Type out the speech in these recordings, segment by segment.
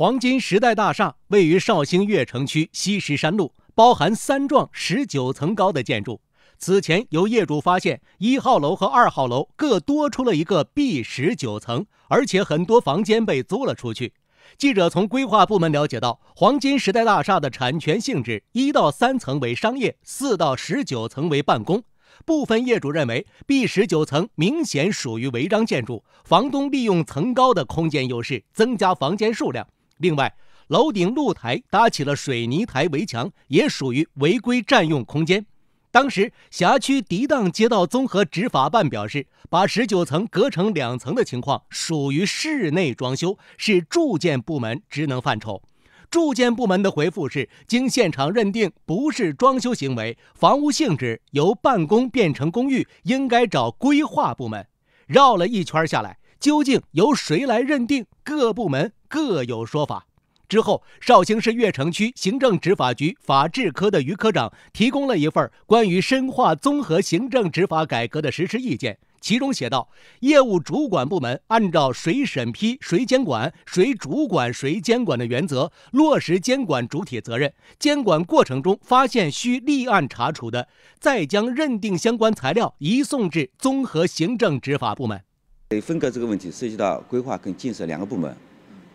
黄金时代大厦位于绍兴越城区西石山路，包含三幢十九层高的建筑。此前由业主发现，一号楼和二号楼各多出了一个 B 十九层，而且很多房间被租了出去。记者从规划部门了解到，黄金时代大厦的产权性质：一到三层为商业，四到十九层为办公。部分业主认为 B 十九层明显属于违章建筑，房东利用层高的空间优势增加房间数量。另外，楼顶露台搭起了水泥台围墙，也属于违规占用空间。当时，辖区涤荡街道综合执法办表示，把十九层隔成两层的情况属于室内装修，是住建部门职能范畴。住建部门的回复是，经现场认定不是装修行为，房屋性质由办公变成公寓，应该找规划部门。绕了一圈下来，究竟由谁来认定？各部门。各有说法。之后，绍兴市越城区行政执法局法制科的余科长提供了一份关于深化综合行政执法改革的实施意见，其中写道：业务主管部门按照“谁审批谁监管、谁主管谁监管”的原则，落实监管主体责任。监管过程中发现需立案查处的，再将认定相关材料移送至综合行政执法部门。对分割这个问题，涉及到规划跟建设两个部门。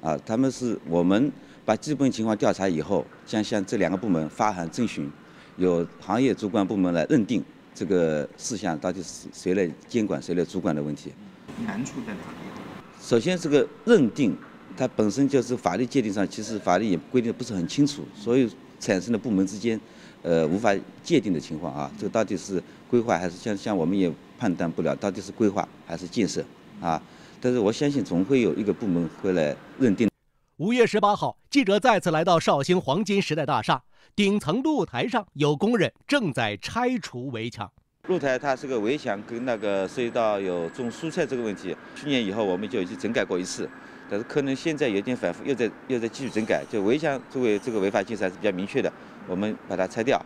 啊，他们是我们把基本情况调查以后，将向这两个部门发函征询，由行业主管部门来认定这个事项到底是谁来监管、谁来主管的问题。难处在哪里？首先，这个认定它本身就是法律界定上，其实法律也规定不是很清楚，所以产生的部门之间，呃，无法界定的情况啊，这个到底是规划还是像像我们也判断不了，到底是规划还是建设啊。但是我相信总会有一个部门会来认定。五月十八号，记者再次来到绍兴黄金时代大厦顶层露台上，有工人正在拆除围墙。露台它是个围墙，跟那个隧道有种蔬菜这个问题，去年以后我们就已经整改过一次，但是可能现在有点反复，又在又在继续整改。就围墙作为这个违法建设是比较明确的，我们把它拆掉。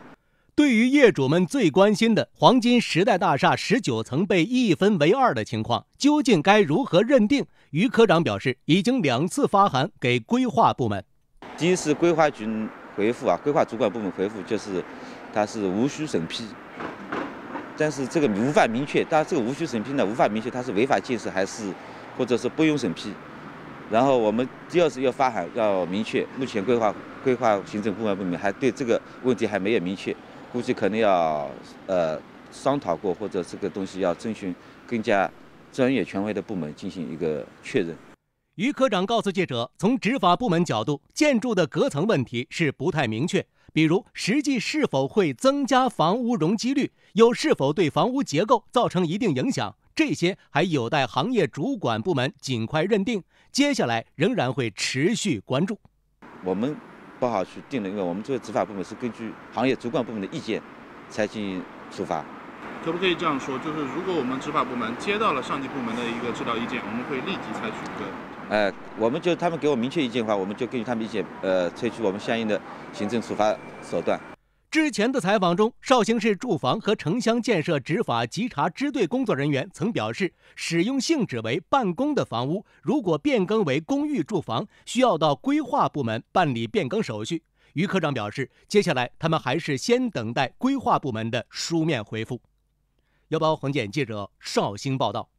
对于业主们最关心的黄金时代大厦十九层被一分为二的情况，究竟该如何认定？于科长表示，已经两次发函给规划部门。第一次规划局回复啊，规划主管部门回复就是，它是无需审批。但是这个无法明确，它这个无需审批呢，无法明确它是违法建设还是，或者是不用审批。然后我们第二次要发函要明确，目前规划规划行政部门部门还对这个问题还没有明确。估计可能要呃商讨过，或者这个东西要征询更加专业权威的部门进行一个确认。于科长告诉记者，从执法部门角度，建筑的隔层问题是不太明确，比如实际是否会增加房屋容积率，又是否对房屋结构造成一定影响，这些还有待行业主管部门尽快认定。接下来仍然会持续关注。我们。不好去定的，因为我们作为执法部门是根据行业主管部门的意见才进行处罚。可不可以这样说？就是如果我们执法部门接到了上级部门的一个指导意见，我们会立即采取一个。哎，我们就他们给我明确意见的话，我们就根据他们意见，呃，采取我们相应的行政处罚手段。之前的采访中，绍兴市住房和城乡建设执法稽查支队工作人员曾表示，使用性质为办公的房屋，如果变更为公寓住房，需要到规划部门办理变更手续。于科长表示，接下来他们还是先等待规划部门的书面回复。幺八零黄记者绍兴报道。